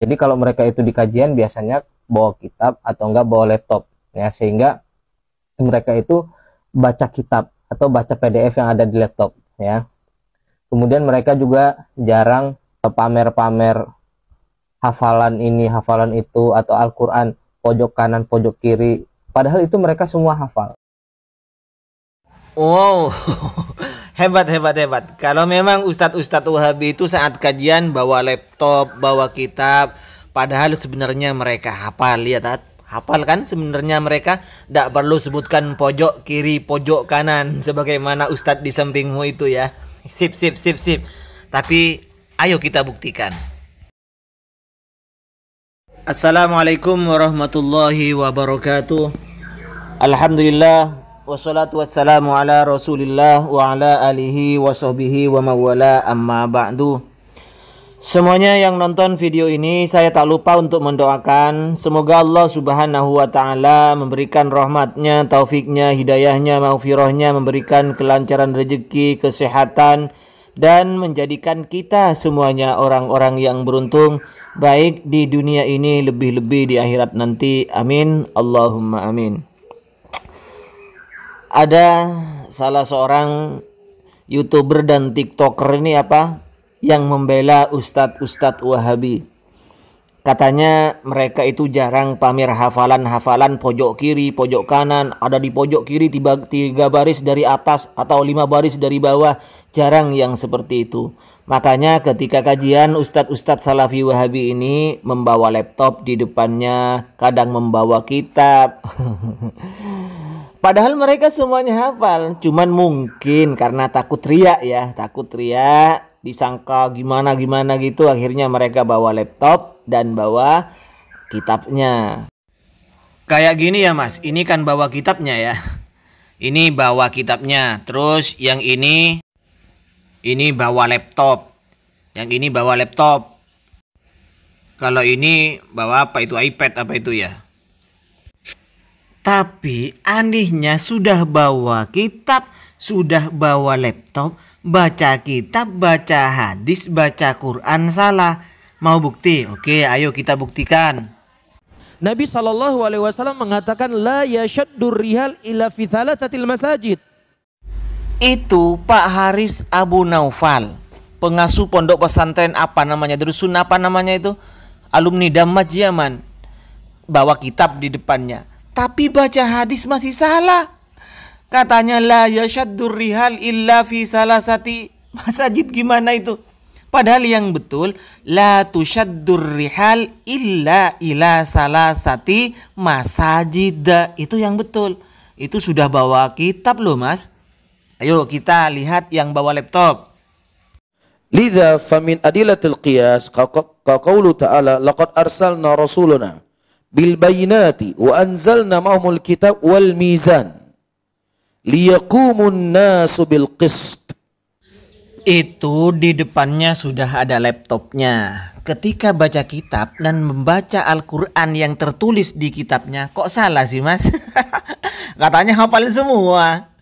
Jadi kalau mereka itu di kajian biasanya bawa kitab atau enggak bawa laptop ya sehingga mereka itu baca kitab atau baca PDF yang ada di laptop ya. Kemudian mereka juga jarang pamer-pamer hafalan ini, hafalan itu atau Al-Qur'an pojok kanan, pojok kiri. Padahal itu mereka semua hafal. Wow. Hebat, hebat, hebat. Kalau memang ustadz-ustadz Wahabi itu saat kajian bawa laptop, bawa kitab, padahal sebenarnya mereka hafal, lihat ya, hafal kan sebenarnya mereka tidak perlu sebutkan pojok kiri pojok kanan sebagaimana ustadz di sampingmu itu ya sip sip sip sip tapi ayo kita buktikan Assalamualaikum warahmatullahi wabarakatuh Alhamdulillah Wassalatu wassalamu ala rasulillah wa ala alihi wa sahbihi wa mawala amma ba'du Semuanya yang nonton video ini saya tak lupa untuk mendoakan Semoga Allah subhanahu wa ta'ala memberikan rahmatnya, taufiknya, hidayahnya, maufirohnya Memberikan kelancaran rezeki, kesehatan Dan menjadikan kita semuanya orang-orang yang beruntung Baik di dunia ini lebih-lebih di akhirat nanti Amin Allahumma amin ada salah seorang youtuber dan tiktoker ini apa yang membela ustadz-ustadz wahabi Katanya mereka itu jarang pamer hafalan-hafalan pojok kiri, pojok kanan, ada di pojok kiri tiba tiga baris dari atas atau lima baris dari bawah, jarang yang seperti itu. Makanya ketika kajian Ustadz-Ustadz Salafi Wahabi ini membawa laptop di depannya, kadang membawa kitab. Padahal mereka semuanya hafal, cuman mungkin karena takut riak ya, takut riak, disangka gimana-gimana gitu, akhirnya mereka bawa laptop dan bawa kitabnya. Kayak gini ya mas, ini kan bawa kitabnya ya. Ini bawa kitabnya, terus yang ini, ini bawa laptop. Yang ini bawa laptop. Kalau ini bawa apa itu iPad apa itu ya? Tapi anehnya sudah bawa kitab, sudah bawa laptop, baca kitab, baca hadis, baca Quran salah. Mau bukti? Oke, ayo kita buktikan. Nabi Shallallahu Alaihi Wasallam mengatakan la yashadur rihal ila tatil masajid. Itu Pak Haris Abu Naufal, pengasuh pondok pesantren apa namanya dusun apa namanya itu alumni Damat Yaman bawa kitab di depannya tapi baca hadis masih salah. Katanya la yashaddur rihal illa fi salasati masajid gimana itu? Padahal yang betul la tushaddur rihal illa ila salasati masajid. Itu yang betul. Itu sudah bawa kitab loh, Mas. Ayo kita lihat yang bawa laptop. Lidha famin adilatil qiyas qaulu ta'ala laqad arsalna rasuluna bil bayinati wa anzalna ma'humul kitab wal mizan liyakumun nasu bil qist itu di depannya sudah ada laptopnya. Ketika baca kitab dan membaca Al-Quran yang tertulis di kitabnya, kok salah sih mas? Katanya hafal semua.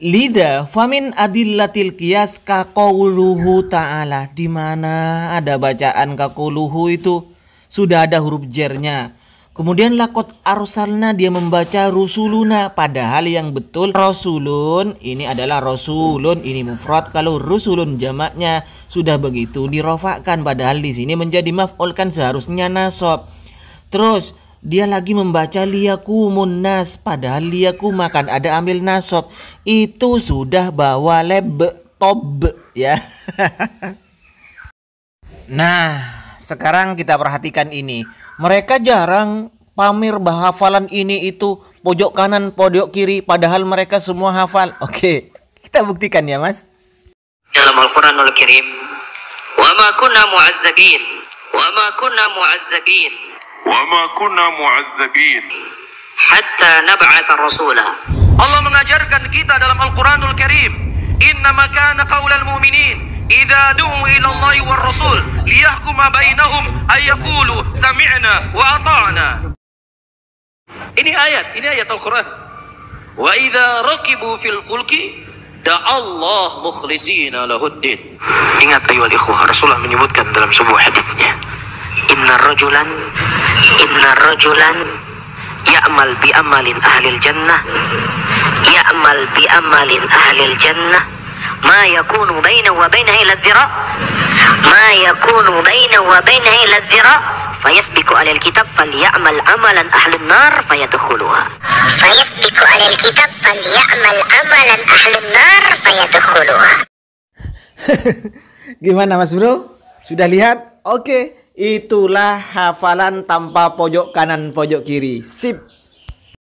Lida, famin adillatil kias kakoluhu ta'ala. Di mana ada bacaan kakuluhu itu? sudah ada huruf jernya. Kemudian lakot arsalna dia membaca rusuluna padahal yang betul rasulun ini adalah rasulun ini mufrad kalau rusulun jamaknya sudah begitu dirofakkan padahal di sini menjadi mafulkan seharusnya nasab. Terus dia lagi membaca liyaku munas padahal liyaku makan ada ambil nasab itu sudah bawa leb tob ya. nah, sekarang kita perhatikan ini. Mereka jarang pamer bahafalan ini itu pojok kanan, pojok kiri padahal mereka semua hafal. Oke, kita buktikan ya, Mas. Dalam Al-Qur'anul Karim, "Wa ma kunna mu'adzabin, wa ma kunna mu'adzabin, wa ma kunna mu'adzabin hatta nab'atha rasula." Allah mengajarkan kita dalam Al-Qur'anul Karim, "Inna makana qawla al mu'minin" idza du'u ila Allah war rasul liyahkuma bainahum ayaqulu sami'na wa ata'na. Ini ayat, ini ayat Al-Qur'an. Wa idza rakibu fil fulki da Allah mukhlisina lahuddin. Ingat ayyuhal ikhwah, Rasulullah menyebutkan dalam sebuah hadisnya, "Inna rajulan inna rajulan ya'mal bi amalin ahli jannah ya'mal bi amalin ahli jannah ما يكون بينه وبينه إلى الذراع ما يكون بينه وبينه إلى الذراع فيسبق على الكتاب فليعمل عملا أهل النار فيدخلها فيسبق على الكتاب فليعمل عملا أهل النار فيدخلها Gimana Mas Bro? Sudah lihat? Oke, itulah hafalan tanpa pojok kanan pojok kiri. Sip.